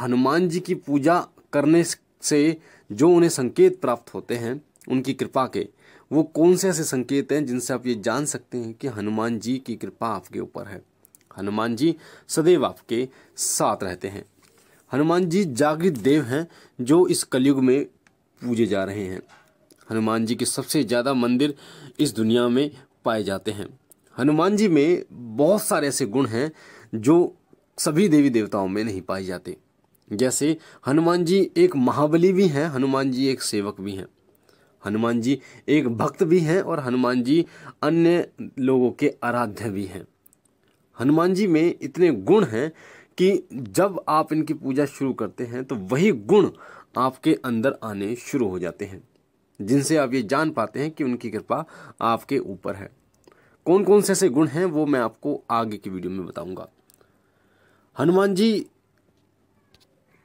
हनुमान जी की पूजा करने से जो उन्हें संकेत प्राप्त होते हैं उनकी कृपा के वो कौन से ऐसे संकेत हैं जिनसे आप ये जान सकते हैं कि हनुमान जी की कृपा आपके ऊपर है हनुमान जी सदैव आपके साथ रहते हैं हनुमान जी जागृत देव हैं जो इस कलयुग में पूजे जा रहे हैं हनुमान जी के सबसे ज़्यादा मंदिर इस दुनिया में पाए जाते हैं हनुमान जी में बहुत सारे ऐसे गुण हैं जो सभी देवी देवताओं में नहीं पाए जाते जैसे हनुमान जी एक महाबली भी हैं हनुमान जी एक सेवक भी हैं हनुमान जी एक भक्त भी हैं और हनुमान जी अन्य लोगों के आराध्य भी हैं हनुमान जी में इतने गुण हैं कि जब आप इनकी पूजा शुरू करते हैं तो वही गुण आपके अंदर आने शुरू हो जाते हैं जिनसे आप ये जान पाते हैं कि उनकी कृपा आपके ऊपर है कौन कौन से ऐसे गुण हैं वो मैं आपको आगे की वीडियो में बताऊंगा हनुमान जी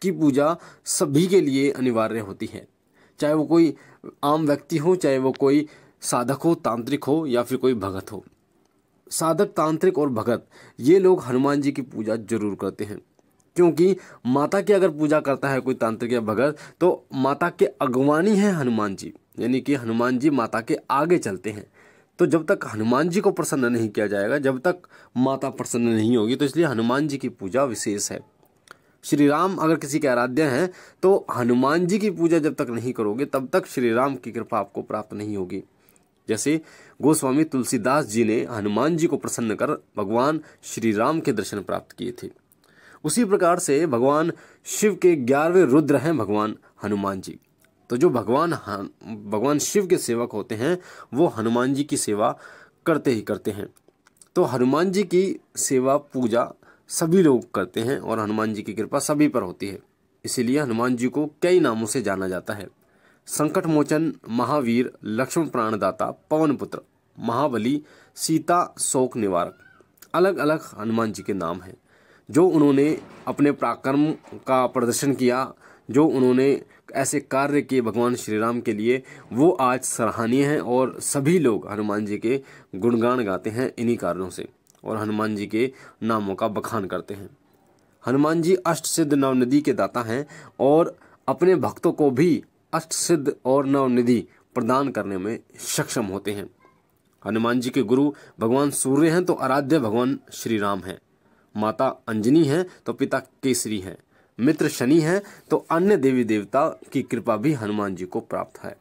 की पूजा सभी के लिए अनिवार्य होती है चाहे वो कोई आम व्यक्ति हो चाहे वो कोई साधक हो तांत्रिक हो या फिर कोई भगत हो साधक तांत्रिक और भगत ये लोग हनुमान जी की पूजा जरूर करते हैं क्योंकि माता की अगर पूजा करता है कोई तांत्रिक या भगत तो माता के अगवानी है हनुमान जी यानी कि हनुमान जी माता के आगे चलते हैं तो जब तक हनुमान जी को प्रसन्न नहीं किया जाएगा जब तक माता प्रसन्न नहीं होगी तो इसलिए हनुमान जी की पूजा विशेष है श्री राम अगर किसी के आराध्य हैं तो हनुमान जी की पूजा जब तक नहीं करोगे तब तक श्री राम की कृपा आपको प्राप्त नहीं होगी जैसे गोस्वामी तुलसीदास जी ने हनुमान जी को प्रसन्न कर भगवान श्री राम के दर्शन प्राप्त किए थे उसी प्रकार से भगवान शिव के ग्यारहवें रुद्र हैं भगवान हनुमान जी तो जो भगवान भगवान शिव के सेवक होते हैं वो हनुमान जी की सेवा करते ही करते हैं तो हनुमान जी की सेवा पूजा सभी लोग करते हैं और हनुमान जी की कृपा सभी पर होती है इसीलिए हनुमान जी को कई नामों से जाना जाता है संकट मोचन महावीर लक्ष्मण प्राणदाता पवन पुत्र महाबली सीता शोक निवारक अलग अलग हनुमान जी के नाम हैं जो उन्होंने अपने पराक्रम का प्रदर्शन किया जो उन्होंने ऐसे कार्य किए भगवान श्री राम के लिए वो आज सराहनीय हैं और सभी लोग हनुमान जी के गुणगान गाते हैं इन्हीं कारणों से और हनुमान जी के नामों का बखान करते हैं हनुमान जी अष्ट सिद्ध नवनिधि के दाता हैं और अपने भक्तों को भी अष्ट सिद्ध और नवनिधि प्रदान करने में सक्षम होते हैं हनुमान जी के गुरु भगवान सूर्य हैं तो आराध्य भगवान श्री राम हैं माता अंजनी हैं तो पिता केसरी हैं मित्र शनि हैं तो अन्य देवी देवता की कृपा भी हनुमान जी को प्राप्त है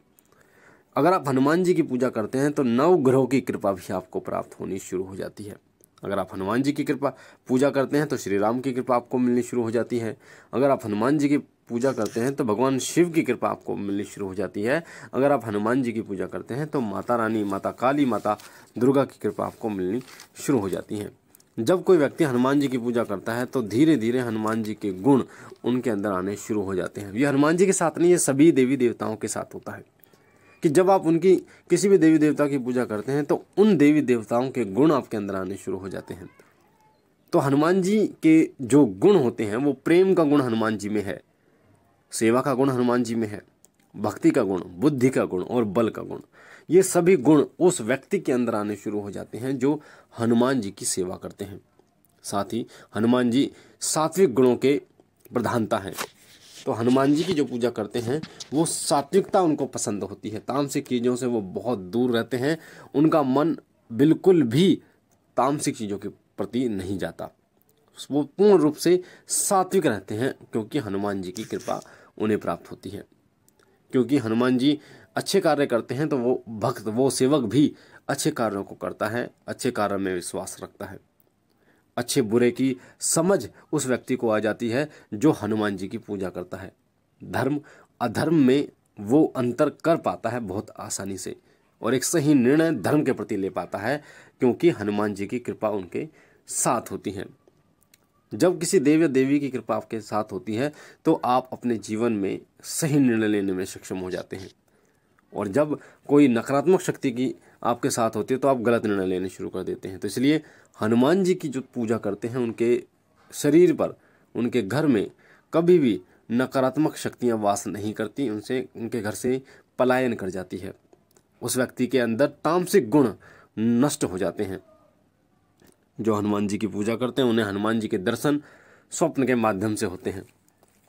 अगर आप हनुमान जी की पूजा करते हैं तो नव ग्रहों की कृपा भी आपको प्राप्त होनी शुरू हो जाती है अगर आप हनुमान जी की कृपा पूजा करते हैं तो श्री राम की कृपा आपको मिलनी शुरू हो जाती है अगर आप हनुमान जी की पूजा करते हैं तो भगवान शिव की कृपा आपको मिलनी शुरू हो जाती है अगर आप हनुमान जी की पूजा करते हैं तो माता रानी माता काली माता दुर्गा की कृपा आपको मिलनी शुरू हो जाती है जब कोई व्यक्ति हनुमान जी की पूजा करता है तो धीरे धीरे हनुमान जी के गुण उनके अंदर आने शुरू हो जाते हैं ये हनुमान जी के साथ नहीं ये सभी देवी देवताओं के साथ होता है कि जब आप उनकी किसी भी देवी देवता की पूजा करते हैं तो उन देवी देवताओं के गुण आपके अंदर आने शुरू हो जाते हैं तो हनुमान जी के जो गुण होते हैं वो प्रेम का गुण हनुमान जी में है सेवा का गुण हनुमान जी में है भक्ति का गुण बुद्धि का गुण और बल का गुण ये सभी गुण उस व्यक्ति के अंदर आने शुरू हो जाते हैं जो हनुमान जी की सेवा करते हैं साथ ही हनुमान जी सात्विक गुणों के प्रधानता हैं तो हनुमान जी की जो पूजा करते हैं वो सात्विकता उनको पसंद होती है तामसिक चीज़ों से वो बहुत दूर रहते हैं उनका मन बिल्कुल भी तामसिक चीज़ों के प्रति नहीं जाता वो पूर्ण रूप से सात्विक रहते हैं क्योंकि हनुमान जी की कृपा उन्हें प्राप्त होती है क्योंकि हनुमान जी अच्छे कार्य करते हैं तो वो भक्त वो सेवक भी अच्छे कार्यों को करता है अच्छे कार्य में विश्वास रखता है अच्छे बुरे की समझ उस व्यक्ति को आ जाती है जो हनुमान जी की पूजा करता है धर्म अधर्म में वो अंतर कर पाता है बहुत आसानी से और एक सही निर्णय धर्म के प्रति ले पाता है क्योंकि हनुमान जी की कृपा उनके साथ होती है जब किसी देव या देवी की कृपा आपके साथ होती है तो आप अपने जीवन में सही निर्णय लेने में सक्षम हो जाते हैं और जब कोई नकारात्मक शक्ति की आपके साथ होती है तो आप गलत निर्णय लेने शुरू कर देते हैं तो इसलिए हनुमान जी की जो पूजा करते हैं उनके शरीर पर उनके घर में कभी भी नकारात्मक शक्तियां वास नहीं करती उनसे उनके घर से पलायन कर जाती है उस व्यक्ति के अंदर तामसिक गुण नष्ट हो जाते हैं जो हनुमान जी की पूजा करते हैं उन्हें हनुमान जी के दर्शन स्वप्न के माध्यम से होते हैं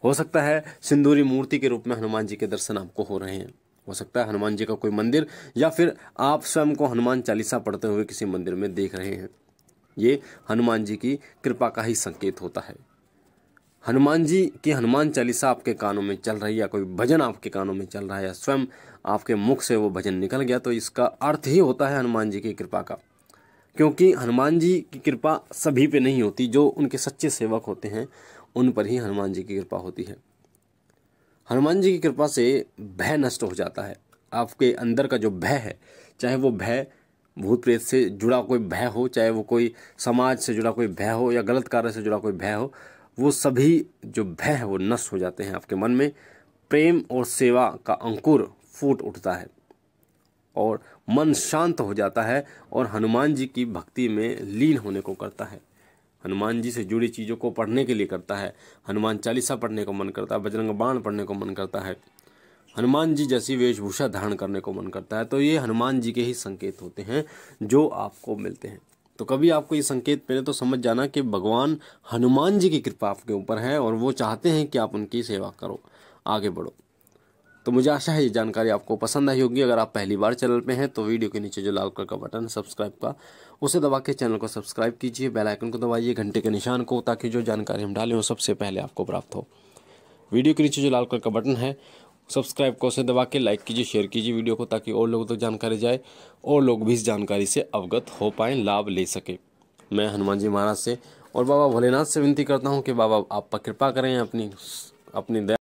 हो सकता है सिंदूरी मूर्ति के रूप में हनुमान जी के दर्शन आपको हो रहे हैं हो सकता है हनुमान जी का कोई मंदिर या फिर आप स्वयं को हनुमान चालीसा पढ़ते हुए किसी मंदिर में देख रहे हैं ये हनुमान जी की कृपा का ही संकेत होता है हनुमान जी की हनुमान चालीसा आपके कानों में चल रही है या कोई भजन आपके कानों में चल रहा है या स्वयं आपके मुख से वो भजन निकल गया तो इसका अर्थ ही होता है हनुमान जी की कृपा का क्योंकि हनुमान जी की कृपा सभी पे नहीं होती जो उनके सच्चे सेवक होते हैं उन पर ही हनुमान जी की कृपा होती है हनुमान जी की कृपा से भय नष्ट हो जाता है आपके अंदर का जो भय है चाहे वो भय भूत प्रेत से जुड़ा कोई भय हो चाहे वो कोई समाज से जुड़ा कोई भय हो या गलत कार्य से जुड़ा कोई भय हो वो सभी जो भय है वो नष्ट हो जाते हैं आपके मन में प्रेम और सेवा का अंकुर फूट उठता है और मन शांत हो जाता है और हनुमान जी की भक्ति में लीन होने को करता है हनुमान जी से जुड़ी चीज़ों को पढ़ने के लिए करता है हनुमान चालीसा पढ़ने को मन करता है बजरंग बाण पढ़ने को मन करता है हनुमान जी जैसी वेशभूषा धारण करने को मन करता है तो ये हनुमान जी के ही संकेत होते हैं जो आपको मिलते हैं तो कभी आपको ये संकेत मिले तो समझ जाना कि भगवान हनुमान जी की कृपा आपके ऊपर है और वो चाहते हैं कि आप उनकी सेवा करो आगे बढ़ो तो मुझे आशा है ये जानकारी आपको पसंद आई होगी अगर आप पहली बार चैनल पे हैं तो वीडियो के नीचे जो लाल कलर का बटन है सब्सक्राइब का उसे दबा के चैनल को सब्सक्राइब कीजिए बेल आइकन को दबाइए घंटे के निशान को ताकि जो जानकारी हम डालें वो सबसे पहले आपको प्राप्त हो वीडियो के नीचे जो लाल कलर का बटन है सब्सक्राइब को से दबा के लाइक कीजिए शेयर कीजिए वीडियो को ताकि और लोगों तक तो जानकारी जाए और लोग भी इस जानकारी से अवगत हो पाएँ लाभ ले सके मैं हनुमान जी महाराज से और बाबा भोलेनाथ से विनती करता हूँ कि बाबा आप कृपा करें अपनी अपनी